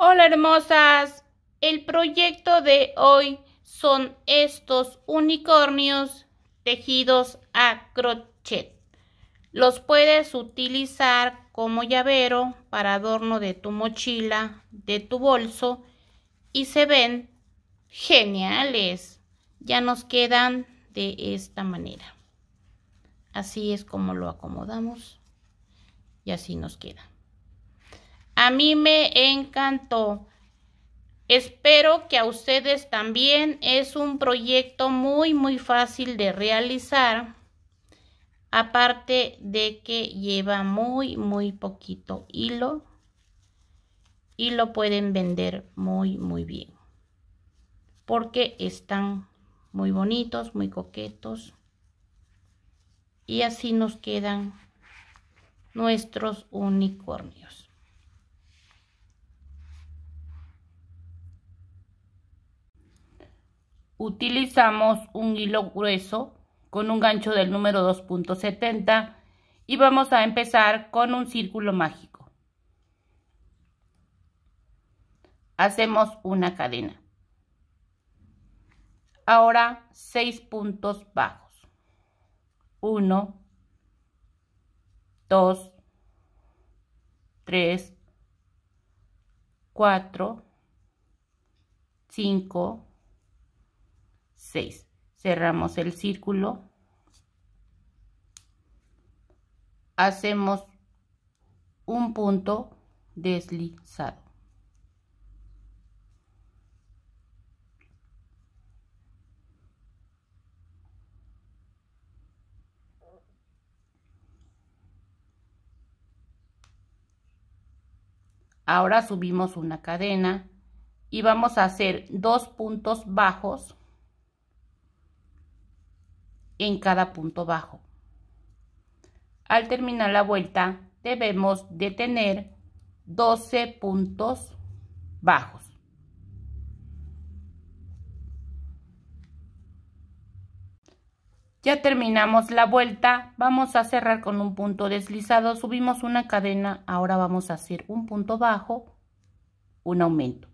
Hola hermosas, el proyecto de hoy son estos unicornios tejidos a crochet. Los puedes utilizar como llavero para adorno de tu mochila, de tu bolso y se ven geniales. Ya nos quedan de esta manera. Así es como lo acomodamos y así nos quedan. A mí me encantó. Espero que a ustedes también es un proyecto muy muy fácil de realizar. Aparte de que lleva muy muy poquito hilo y lo pueden vender muy muy bien. Porque están muy bonitos, muy coquetos. Y así nos quedan nuestros unicornios. utilizamos un hilo grueso con un gancho del número 2.70 y vamos a empezar con un círculo mágico. Hacemos una cadena. Ahora 6 puntos bajos. 1, 2, 3, 4, 5, 6. Cerramos el círculo. Hacemos un punto deslizado. Ahora subimos una cadena y vamos a hacer dos puntos bajos en cada punto bajo. Al terminar la vuelta debemos de tener 12 puntos bajos. Ya terminamos la vuelta, vamos a cerrar con un punto deslizado, subimos una cadena, ahora vamos a hacer un punto bajo, un aumento.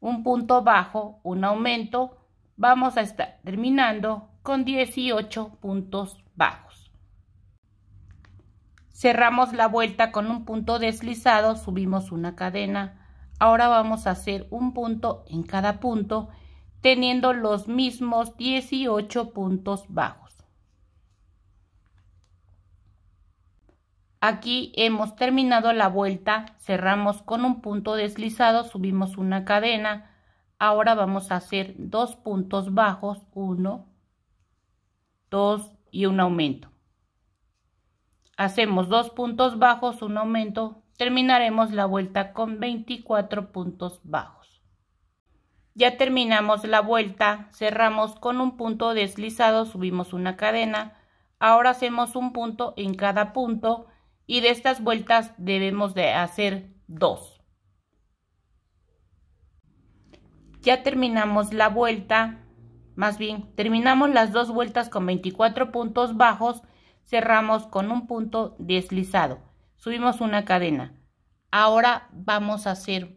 Un punto bajo, un aumento, vamos a estar terminando con 18 puntos bajos. Cerramos la vuelta con un punto deslizado, subimos una cadena. Ahora vamos a hacer un punto en cada punto teniendo los mismos 18 puntos bajos. Aquí hemos terminado la vuelta, cerramos con un punto deslizado, subimos una cadena. Ahora vamos a hacer dos puntos bajos, uno dos y un aumento. Hacemos dos puntos bajos, un aumento, terminaremos la vuelta con 24 puntos bajos. Ya terminamos la vuelta, cerramos con un punto deslizado, subimos una cadena, ahora hacemos un punto en cada punto y de estas vueltas debemos de hacer dos. Ya terminamos la vuelta, más bien, terminamos las dos vueltas con 24 puntos bajos, cerramos con un punto deslizado. Subimos una cadena. Ahora vamos a hacer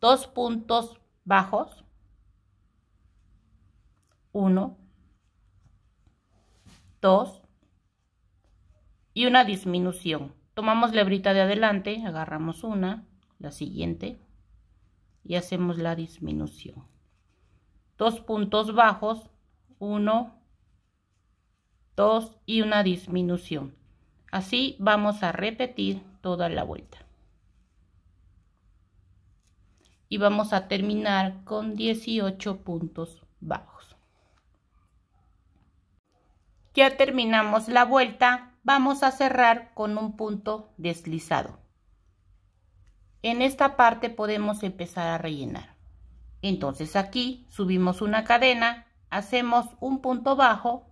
dos puntos bajos. Uno, dos y una disminución. Tomamos la hebrita de adelante, agarramos una, la siguiente y hacemos la disminución dos puntos bajos, uno, dos y una disminución. Así vamos a repetir toda la vuelta. Y vamos a terminar con 18 puntos bajos. Ya terminamos la vuelta, vamos a cerrar con un punto deslizado. En esta parte podemos empezar a rellenar. Entonces aquí subimos una cadena, hacemos un punto bajo,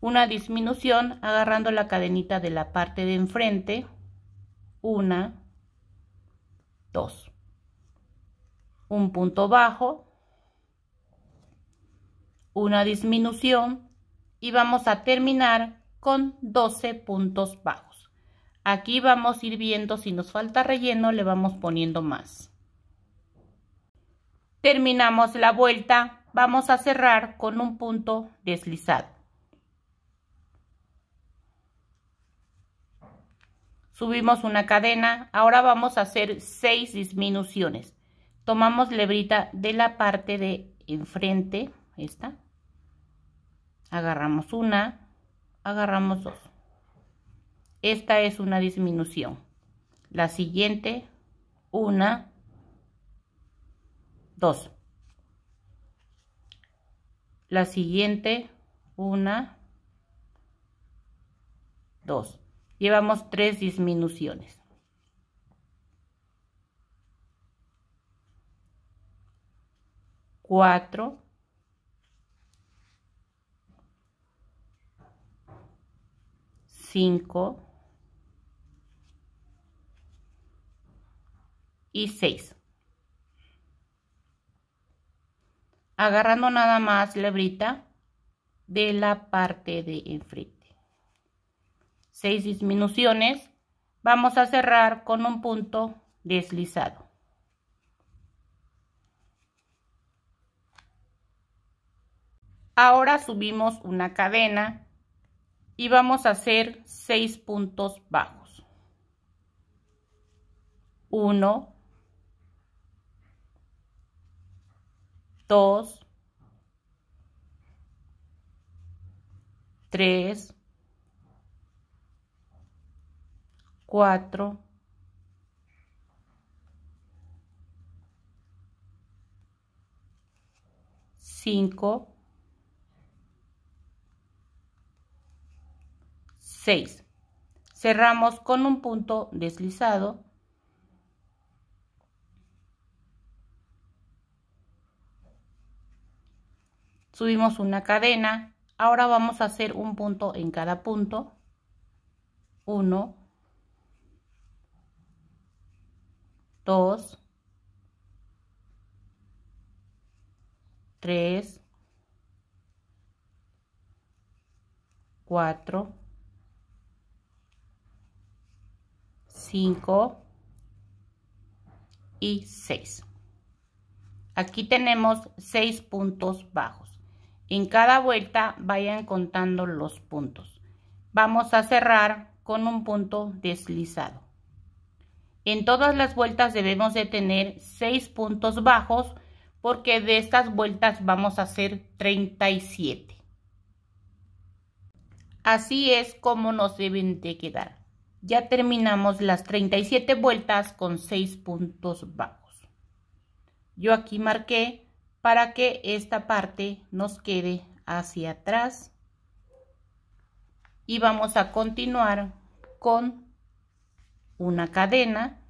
una disminución agarrando la cadenita de la parte de enfrente, una, dos, un punto bajo, una disminución y vamos a terminar con 12 puntos bajos. Aquí vamos a ir viendo si nos falta relleno, le vamos poniendo más. Terminamos la vuelta, vamos a cerrar con un punto deslizado. Subimos una cadena, ahora vamos a hacer seis disminuciones. Tomamos lebrita de la parte de enfrente, esta. Agarramos una, agarramos dos. Esta es una disminución. La siguiente, una, 2 La siguiente una 2 Llevamos 3 disminuciones 4 5 y 6 agarrando nada más la brita de la parte de enfrente. Seis disminuciones. Vamos a cerrar con un punto deslizado. Ahora subimos una cadena y vamos a hacer seis puntos bajos. Uno. 2, 3, 4, 5, 6. Cerramos con un punto deslizado subimos una cadena ahora vamos a hacer un punto en cada punto 1 2 3 4 5 y 6 aquí tenemos 6 puntos bajos en cada vuelta vayan contando los puntos. Vamos a cerrar con un punto deslizado. En todas las vueltas debemos de tener 6 puntos bajos porque de estas vueltas vamos a hacer 37. Así es como nos deben de quedar. Ya terminamos las 37 vueltas con 6 puntos bajos. Yo aquí marqué para que esta parte nos quede hacia atrás y vamos a continuar con una cadena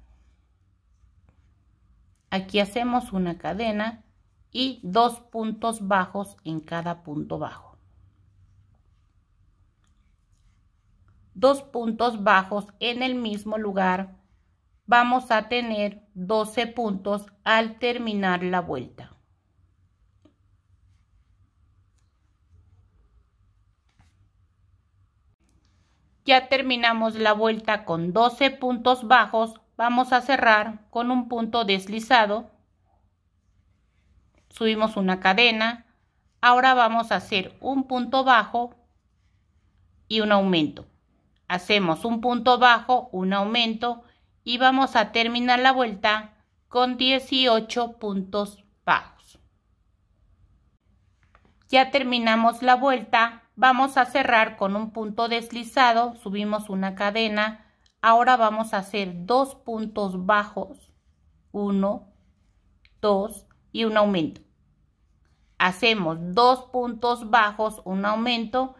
aquí hacemos una cadena y dos puntos bajos en cada punto bajo dos puntos bajos en el mismo lugar vamos a tener 12 puntos al terminar la vuelta Ya terminamos la vuelta con 12 puntos bajos. Vamos a cerrar con un punto deslizado. Subimos una cadena. Ahora vamos a hacer un punto bajo y un aumento. Hacemos un punto bajo, un aumento y vamos a terminar la vuelta con 18 puntos bajos. Ya terminamos la vuelta vamos a cerrar con un punto deslizado, subimos una cadena, ahora vamos a hacer dos puntos bajos, uno, dos y un aumento. Hacemos dos puntos bajos, un aumento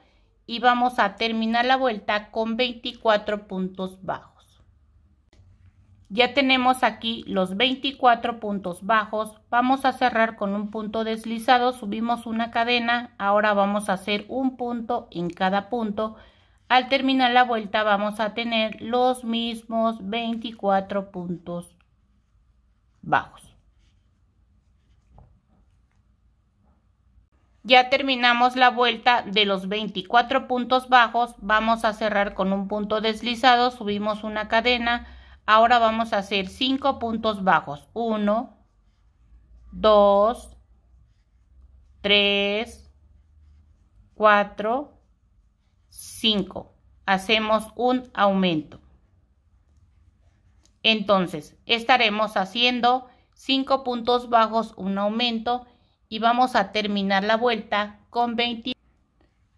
y vamos a terminar la vuelta con 24 puntos bajos. Ya tenemos aquí los 24 puntos bajos. Vamos a cerrar con un punto deslizado, subimos una cadena. Ahora vamos a hacer un punto en cada punto. Al terminar la vuelta vamos a tener los mismos 24 puntos bajos. Ya terminamos la vuelta de los 24 puntos bajos, vamos a cerrar con un punto deslizado, subimos una cadena, Ahora vamos a hacer 5 puntos bajos. 1, 2, 3, 4, 5. Hacemos un aumento. Entonces, estaremos haciendo 5 puntos bajos, un aumento y vamos a terminar la vuelta con 20.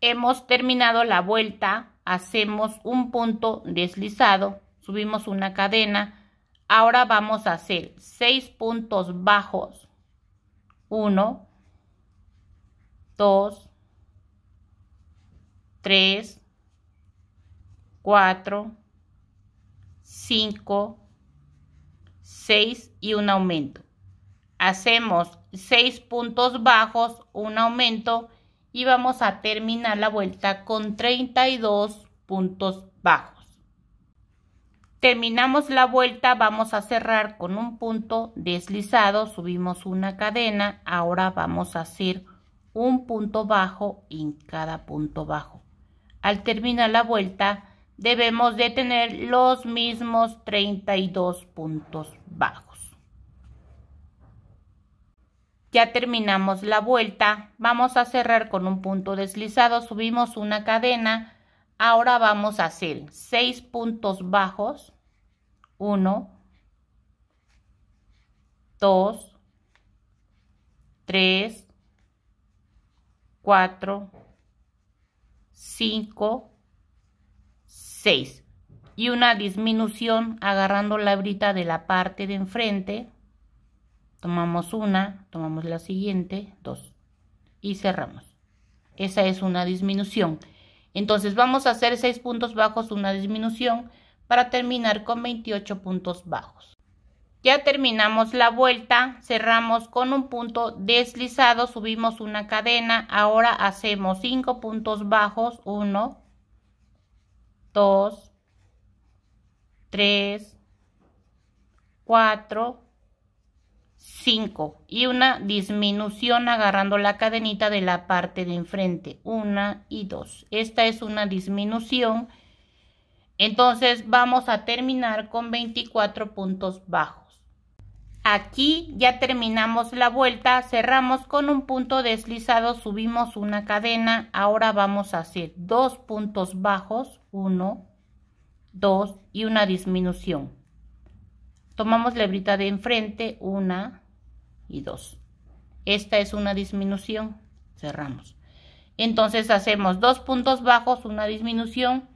Hemos terminado la vuelta, hacemos un punto deslizado subimos una cadena. Ahora vamos a hacer 6 puntos bajos. 1, 2, 3, 4, 5, 6 y un aumento. Hacemos 6 puntos bajos, un aumento y vamos a terminar la vuelta con 32 puntos bajos. Terminamos la vuelta, vamos a cerrar con un punto deslizado, subimos una cadena, ahora vamos a hacer un punto bajo en cada punto bajo. Al terminar la vuelta debemos de tener los mismos 32 puntos bajos. Ya terminamos la vuelta, vamos a cerrar con un punto deslizado, subimos una cadena, Ahora vamos a hacer 6 puntos bajos. 1, 2, 3, 4, 5, 6. Y una disminución agarrando la brita de la parte de enfrente. Tomamos una, tomamos la siguiente, dos. Y cerramos. Esa es una disminución. Entonces vamos a hacer 6 puntos bajos, una disminución, para terminar con 28 puntos bajos. Ya terminamos la vuelta, cerramos con un punto deslizado, subimos una cadena, ahora hacemos 5 puntos bajos, 1, 2, 3, 4, 5 y una disminución agarrando la cadenita de la parte de enfrente 1 y 2 esta es una disminución entonces vamos a terminar con 24 puntos bajos aquí ya terminamos la vuelta cerramos con un punto deslizado subimos una cadena ahora vamos a hacer dos puntos bajos 1 2 y una disminución tomamos la hebra de enfrente, una y dos. Esta es una disminución, cerramos. Entonces hacemos dos puntos bajos, una disminución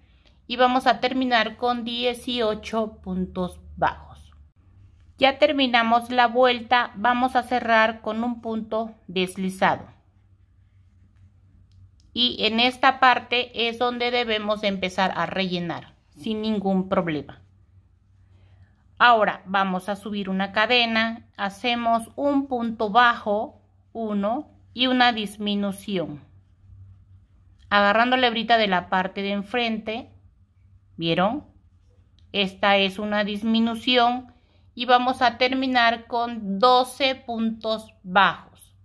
y vamos a terminar con 18 puntos bajos. Ya terminamos la vuelta, vamos a cerrar con un punto deslizado. Y en esta parte es donde debemos empezar a rellenar sin ningún problema. Ahora vamos a subir una cadena, hacemos un punto bajo, uno, y una disminución. Agarrando la hebrita de la parte de enfrente, ¿vieron? Esta es una disminución y vamos a terminar con 12 puntos bajos.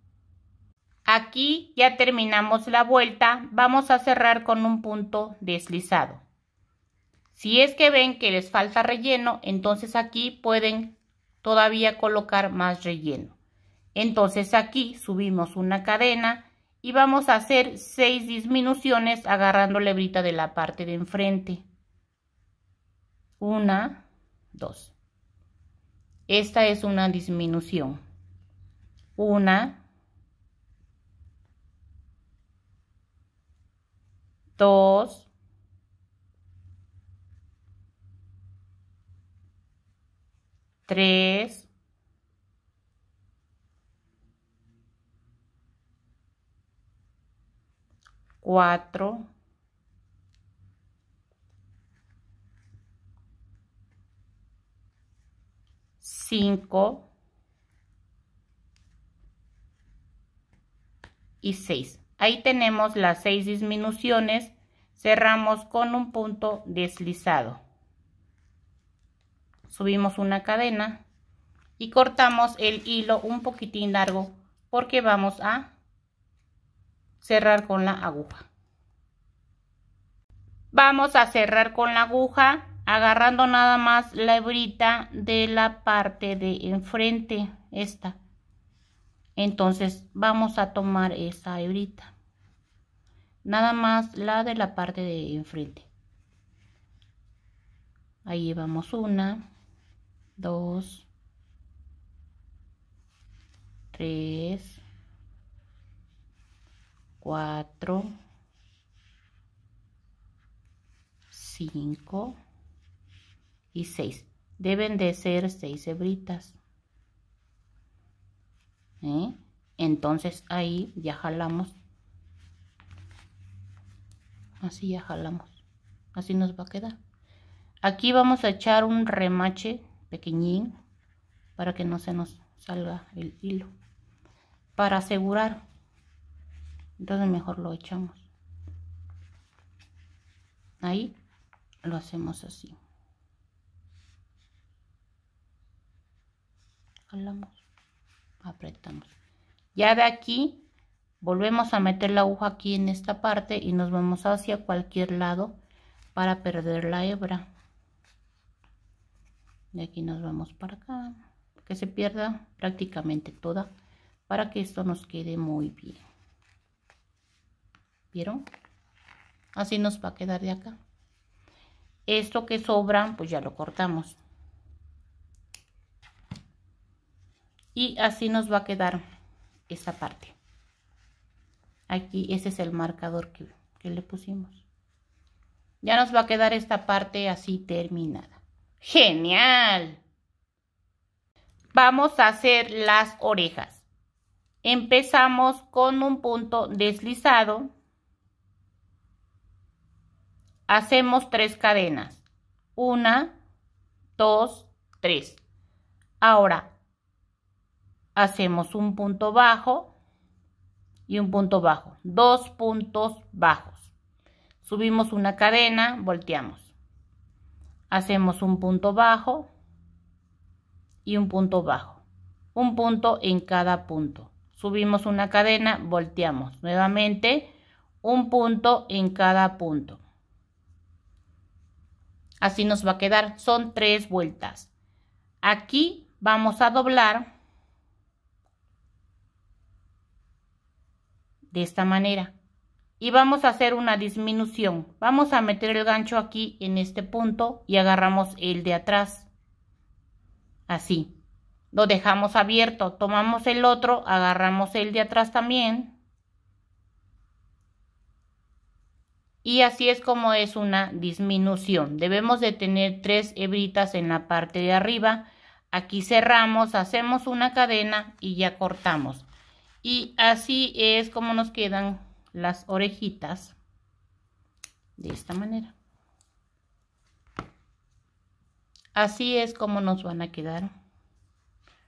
Aquí ya terminamos la vuelta, vamos a cerrar con un punto deslizado. Si es que ven que les falta relleno, entonces aquí pueden todavía colocar más relleno. Entonces aquí subimos una cadena y vamos a hacer seis disminuciones agarrando la hebrita de la parte de enfrente. Una, dos. Esta es una disminución. Una, dos, 3, 4, 5 y 6. Ahí tenemos las 6 disminuciones. Cerramos con un punto deslizado subimos una cadena y cortamos el hilo un poquitín largo porque vamos a cerrar con la aguja vamos a cerrar con la aguja agarrando nada más la hebrita de la parte de enfrente esta entonces vamos a tomar esa hebrita nada más la de la parte de enfrente ahí llevamos una 2, 3, 4, 5 y 6. Deben de ser 6 hebritas. ¿Eh? Entonces ahí ya jalamos. Así ya jalamos. Así nos va a quedar. Aquí vamos a echar un remache pequeñín para que no se nos salga el hilo para asegurar entonces mejor lo echamos ahí lo hacemos así jalamos apretamos ya de aquí volvemos a meter la aguja aquí en esta parte y nos vamos hacia cualquier lado para perder la hebra de aquí nos vamos para acá que se pierda prácticamente toda para que esto nos quede muy bien vieron así nos va a quedar de acá esto que sobra pues ya lo cortamos y así nos va a quedar esta parte aquí ese es el marcador que, que le pusimos ya nos va a quedar esta parte así terminada Genial. Vamos a hacer las orejas. Empezamos con un punto deslizado. Hacemos tres cadenas. Una, dos, tres. Ahora, hacemos un punto bajo y un punto bajo. Dos puntos bajos. Subimos una cadena, volteamos hacemos un punto bajo y un punto bajo un punto en cada punto subimos una cadena volteamos nuevamente un punto en cada punto así nos va a quedar son tres vueltas aquí vamos a doblar de esta manera y vamos a hacer una disminución. Vamos a meter el gancho aquí en este punto y agarramos el de atrás. Así. Lo dejamos abierto. Tomamos el otro, agarramos el de atrás también. Y así es como es una disminución. Debemos de tener tres hebritas en la parte de arriba. Aquí cerramos, hacemos una cadena y ya cortamos. Y así es como nos quedan las orejitas de esta manera. Así es como nos van a quedar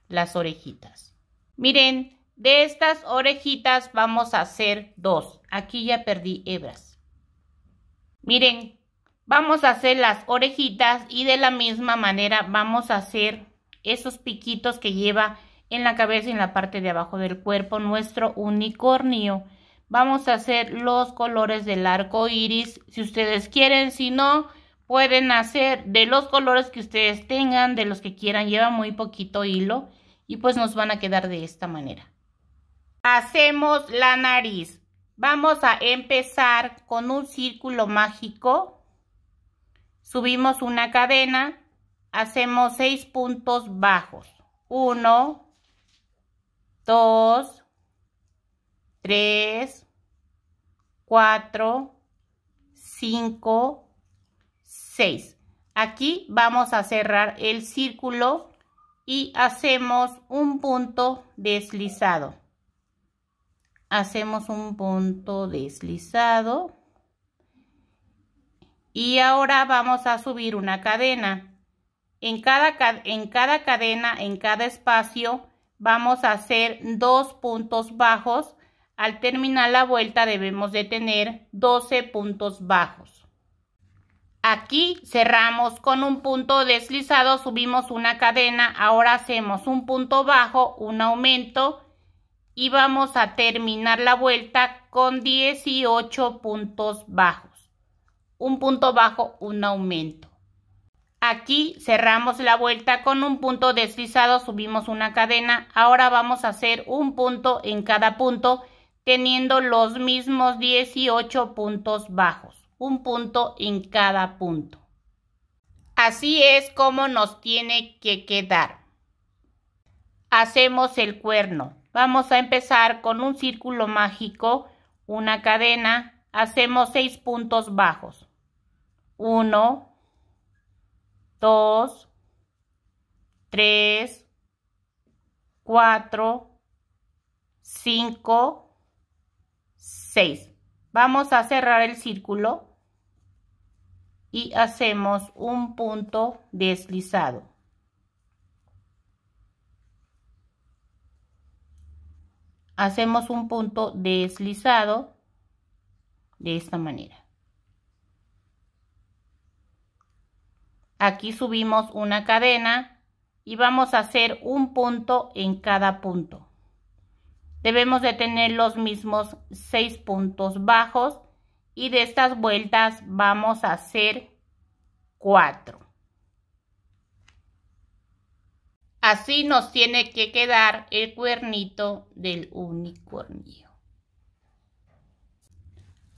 las orejitas. Miren, de estas orejitas vamos a hacer dos. Aquí ya perdí hebras. Miren, vamos a hacer las orejitas y de la misma manera vamos a hacer esos piquitos que lleva en la cabeza y en la parte de abajo del cuerpo nuestro unicornio vamos a hacer los colores del arco iris si ustedes quieren si no pueden hacer de los colores que ustedes tengan de los que quieran lleva muy poquito hilo y pues nos van a quedar de esta manera hacemos la nariz vamos a empezar con un círculo mágico subimos una cadena hacemos seis puntos bajos 1 2 3, 4, 5, 6. Aquí vamos a cerrar el círculo y hacemos un punto deslizado. Hacemos un punto deslizado. Y ahora vamos a subir una cadena. En cada, en cada cadena, en cada espacio, vamos a hacer dos puntos bajos al terminar la vuelta debemos de tener 12 puntos bajos. Aquí cerramos con un punto deslizado, subimos una cadena, ahora hacemos un punto bajo, un aumento y vamos a terminar la vuelta con 18 puntos bajos. Un punto bajo, un aumento. Aquí cerramos la vuelta con un punto deslizado, subimos una cadena, ahora vamos a hacer un punto en cada punto teniendo los mismos 18 puntos bajos, un punto en cada punto. Así es como nos tiene que quedar. Hacemos el cuerno. Vamos a empezar con un círculo mágico, una cadena, hacemos 6 puntos bajos. 1, 2, 3, 4, 5, 6. Vamos a cerrar el círculo y hacemos un punto deslizado. Hacemos un punto deslizado de esta manera. Aquí subimos una cadena y vamos a hacer un punto en cada punto. Debemos de tener los mismos seis puntos bajos y de estas vueltas vamos a hacer 4. Así nos tiene que quedar el cuernito del unicornio.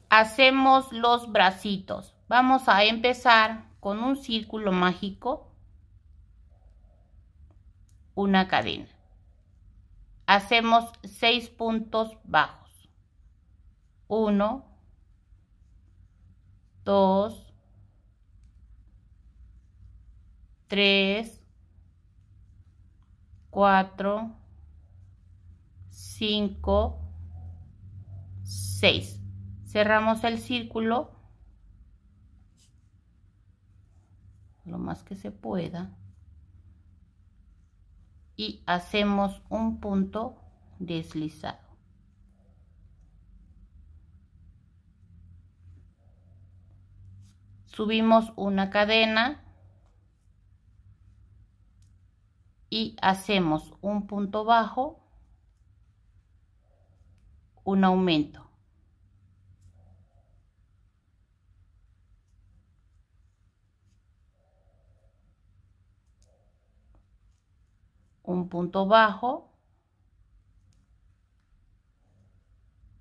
Hacemos los bracitos. Vamos a empezar con un círculo mágico, una cadena hacemos seis puntos bajos. 1, 2, 3, 4, 5, 6. Cerramos el círculo lo más que se pueda y hacemos un punto deslizado subimos una cadena y hacemos un punto bajo un aumento un punto bajo,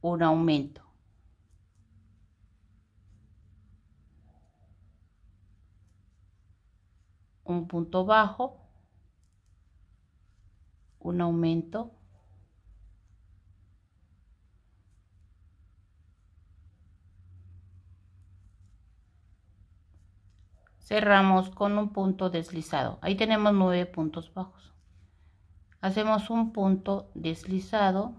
un aumento. Un punto bajo, un aumento. Cerramos con un punto deslizado. Ahí tenemos nueve puntos bajos hacemos un punto deslizado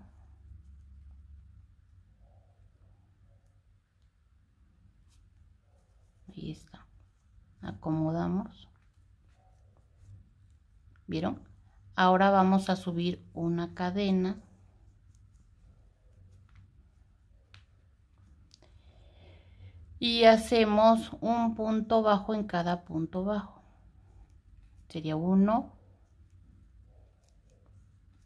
ahí está acomodamos vieron ahora vamos a subir una cadena y hacemos un punto bajo en cada punto bajo sería uno.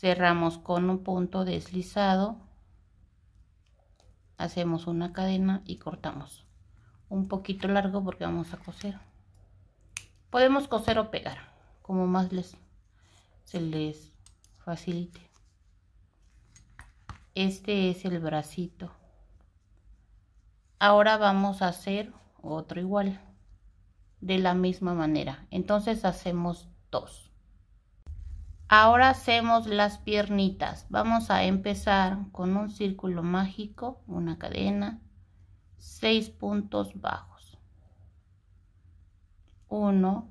cerramos con un punto deslizado hacemos una cadena y cortamos un poquito largo porque vamos a coser podemos coser o pegar como más les se les facilite este es el bracito ahora vamos a hacer otro igual de la misma manera entonces hacemos dos Ahora hacemos las piernitas. Vamos a empezar con un círculo mágico, una cadena, seis puntos bajos. Uno,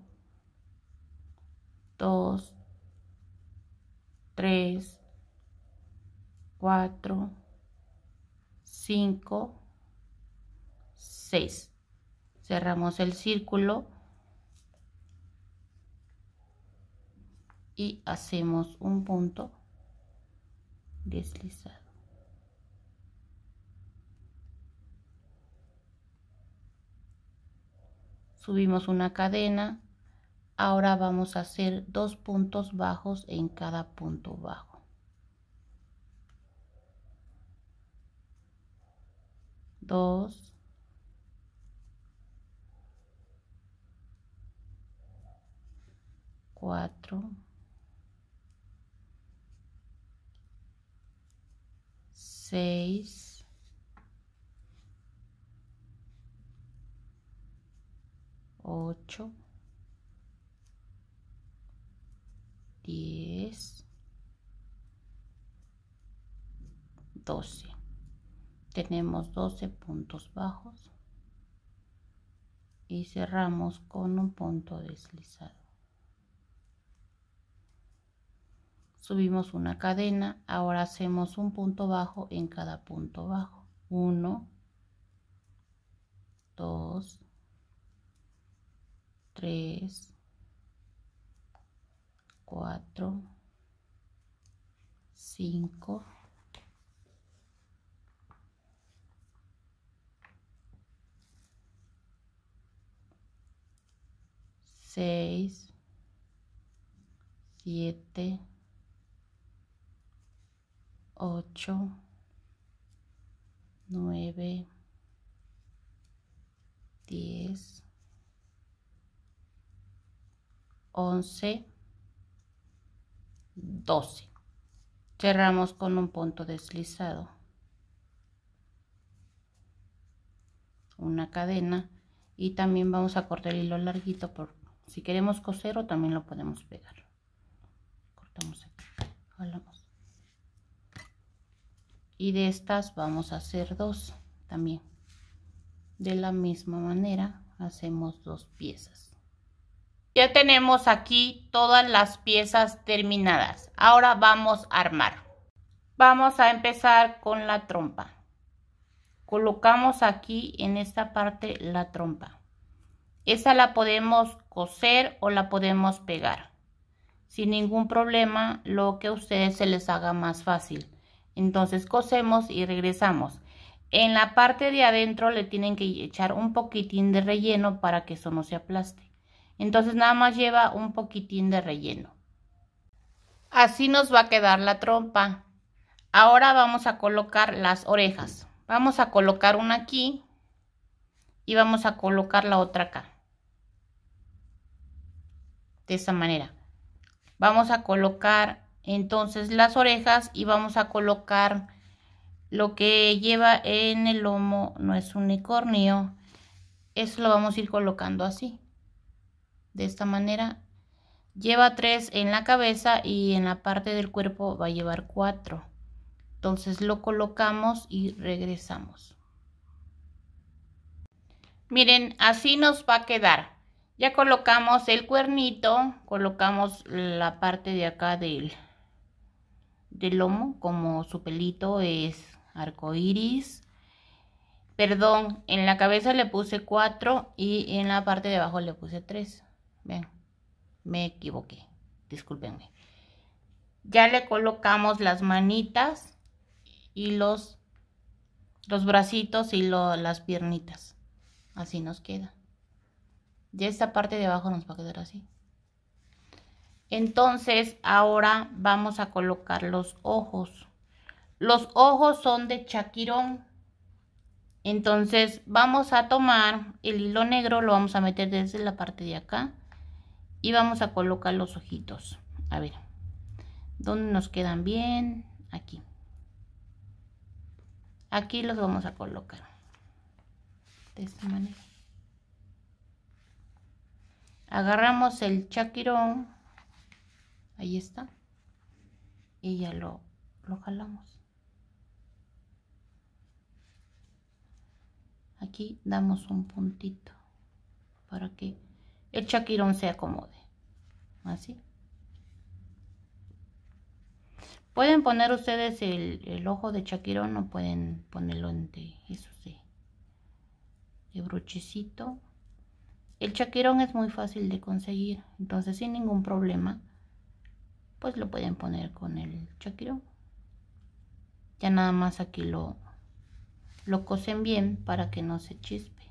dos, tres, cuatro, cinco, seis. Cerramos el círculo y hacemos un punto deslizado subimos una cadena ahora vamos a hacer dos puntos bajos en cada punto bajo dos cuatro 6, 8, 10, 12. Tenemos 12 puntos bajos y cerramos con un punto deslizado. subimos una cadena, ahora hacemos un punto bajo en cada punto bajo. 1, 2, 3, 4, 5, 6, 7, 8, 9, 10, 11, 12. Cerramos con un punto deslizado. Una cadena y también vamos a cortar el hilo larguito por si queremos coser o también lo podemos pegar. Cortamos aquí, jalamos y de estas vamos a hacer dos también de la misma manera hacemos dos piezas ya tenemos aquí todas las piezas terminadas ahora vamos a armar vamos a empezar con la trompa colocamos aquí en esta parte la trompa esa la podemos coser o la podemos pegar sin ningún problema lo que a ustedes se les haga más fácil entonces cosemos y regresamos. En la parte de adentro le tienen que echar un poquitín de relleno para que eso no se aplaste. Entonces nada más lleva un poquitín de relleno. Así nos va a quedar la trompa. Ahora vamos a colocar las orejas. Vamos a colocar una aquí y vamos a colocar la otra acá. De esta manera. Vamos a colocar entonces las orejas y vamos a colocar lo que lleva en el lomo no es unicornio eso lo vamos a ir colocando así de esta manera lleva tres en la cabeza y en la parte del cuerpo va a llevar cuatro entonces lo colocamos y regresamos miren así nos va a quedar ya colocamos el cuernito colocamos la parte de acá del del lomo, como su pelito es arco iris. Perdón, en la cabeza le puse 4 y en la parte de abajo le puse 3. Ven, me equivoqué, discúlpenme. Ya le colocamos las manitas y los, los bracitos y las piernitas. Así nos queda. Ya esta parte de abajo nos va a quedar así. Entonces ahora vamos a colocar los ojos. Los ojos son de chaquirón. Entonces vamos a tomar el hilo negro, lo vamos a meter desde la parte de acá y vamos a colocar los ojitos. A ver, ¿dónde nos quedan bien? Aquí. Aquí los vamos a colocar. De esta manera. Agarramos el chaquirón ahí está y ya lo, lo jalamos aquí damos un puntito para que el chaquirón se acomode así pueden poner ustedes el, ojo de chaquirón o pueden ponerlo entre eso sí de brochecito el chaquirón es muy fácil de conseguir entonces sin ningún problema pues lo pueden poner con el chaquiro ya nada más aquí lo lo cosen bien para que no se chispe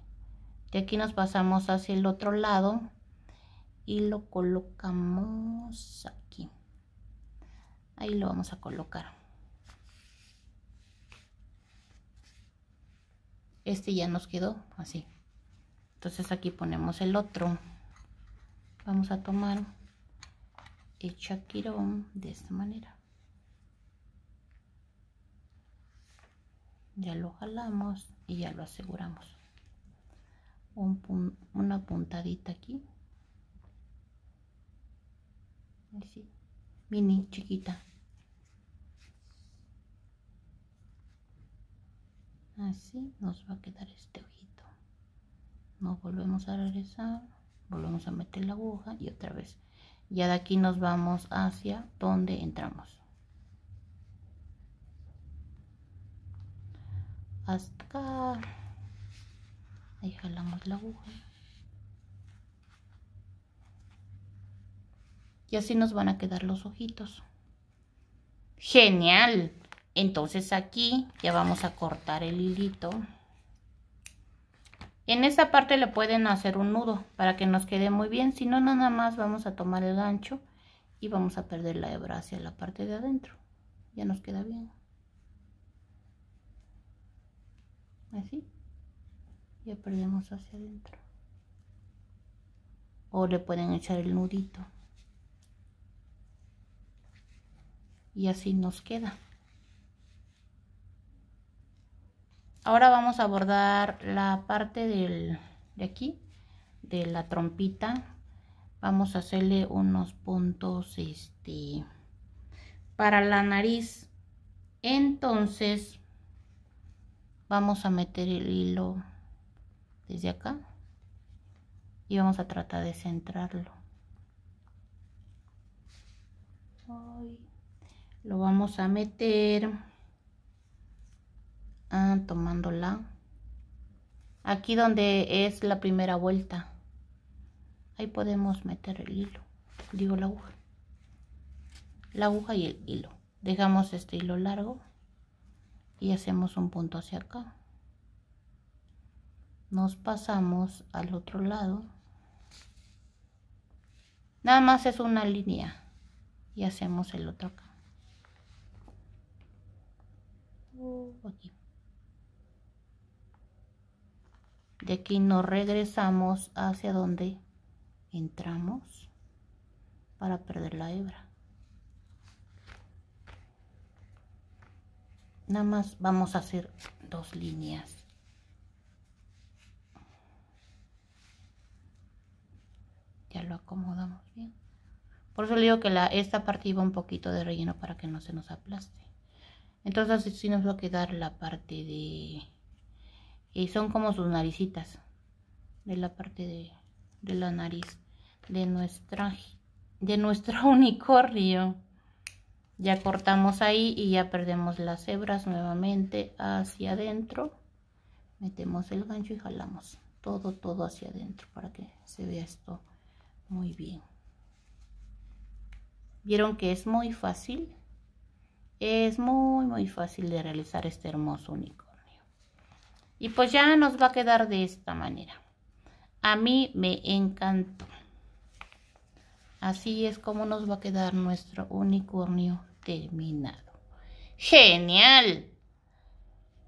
de aquí nos pasamos hacia el otro lado y lo colocamos aquí ahí lo vamos a colocar este ya nos quedó así entonces aquí ponemos el otro vamos a tomar hecha quirón de esta manera ya lo jalamos y ya lo aseguramos Un una puntadita aquí así mini chiquita así nos va a quedar este ojito nos volvemos a regresar volvemos a meter la aguja y otra vez ya de aquí nos vamos hacia donde entramos hasta ahí jalamos la aguja y así nos van a quedar los ojitos genial entonces aquí ya vamos a cortar el hilito en esta parte le pueden hacer un nudo para que nos quede muy bien, si no nada más vamos a tomar el gancho y vamos a perder la hebra hacia la parte de adentro. Ya nos queda bien. Así. Ya perdemos hacia adentro. O le pueden echar el nudito. Y así nos queda. Ahora vamos a abordar la parte de aquí, de la trompita. Vamos a hacerle unos puntos este, para la nariz. Entonces, vamos a meter el hilo desde acá y vamos a tratar de centrarlo. Lo vamos a meter ah, tomándola aquí donde es la primera vuelta ahí podemos meter el hilo digo la aguja la aguja y el hilo dejamos este hilo largo y hacemos un punto hacia acá nos pasamos al otro lado nada más es una línea y hacemos el otro acá de aquí nos regresamos hacia donde entramos para perder la hebra nada más vamos a hacer dos líneas ya lo acomodamos bien por eso le digo que la, esta parte iba un poquito de relleno para que no se nos aplaste entonces así nos va a quedar la parte de y son como sus naricitas de la parte de, la nariz de nuestra de nuestro unicornio ya cortamos ahí y ya perdemos las hebras nuevamente hacia adentro metemos el gancho y jalamos todo todo hacia adentro para que se vea esto muy bien vieron que es muy fácil es muy muy fácil de realizar este hermoso único y pues ya nos va a quedar de esta manera. A mí me encantó. Así es como nos va a quedar nuestro unicornio terminado. ¡Genial!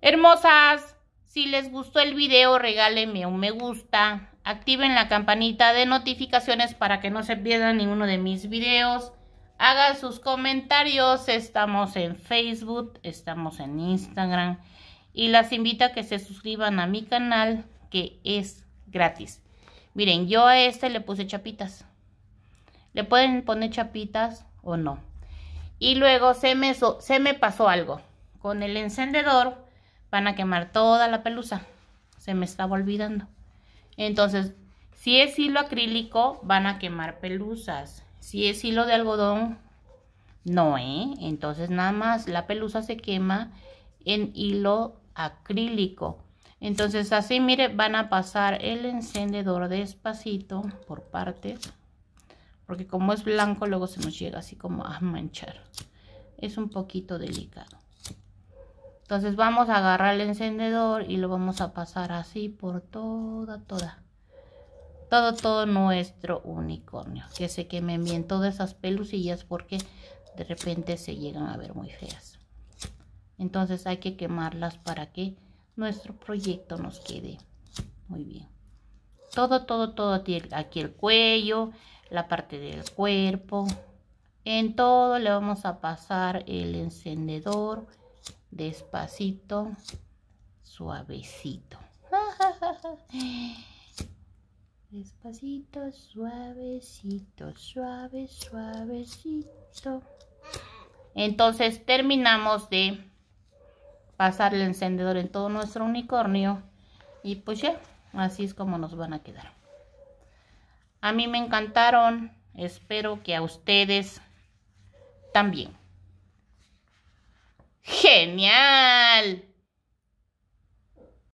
Hermosas, si les gustó el video, regálenme un me gusta. Activen la campanita de notificaciones para que no se pierdan ninguno de mis videos. Hagan sus comentarios. Estamos en Facebook, estamos en Instagram y las invito a que se suscriban a mi canal que es gratis. Miren, yo a este le puse chapitas. Le pueden poner chapitas o no. Y luego se me, se me pasó algo. Con el encendedor van a quemar toda la pelusa. Se me estaba olvidando. Entonces, si es hilo acrílico, van a quemar pelusas. Si es hilo de algodón, no, ¿eh? Entonces nada más la pelusa se quema en hilo acrílico. Entonces así, mire, van a pasar el encendedor despacito por partes. Porque como es blanco, luego se nos llega así como a manchar. Es un poquito delicado. Entonces vamos a agarrar el encendedor y lo vamos a pasar así por toda, toda. Todo, todo nuestro unicornio. Que se quemen bien todas esas pelucillas porque de repente se llegan a ver muy feas. Entonces hay que quemarlas para que nuestro proyecto nos quede muy bien. Todo, todo, todo, aquí el cuello, la parte del cuerpo. En todo le vamos a pasar el encendedor despacito, suavecito. Despacito, suavecito, suave, suavecito. Entonces terminamos de pasar el encendedor en todo nuestro unicornio y pues ya así es como nos van a quedar a mí me encantaron espero que a ustedes también genial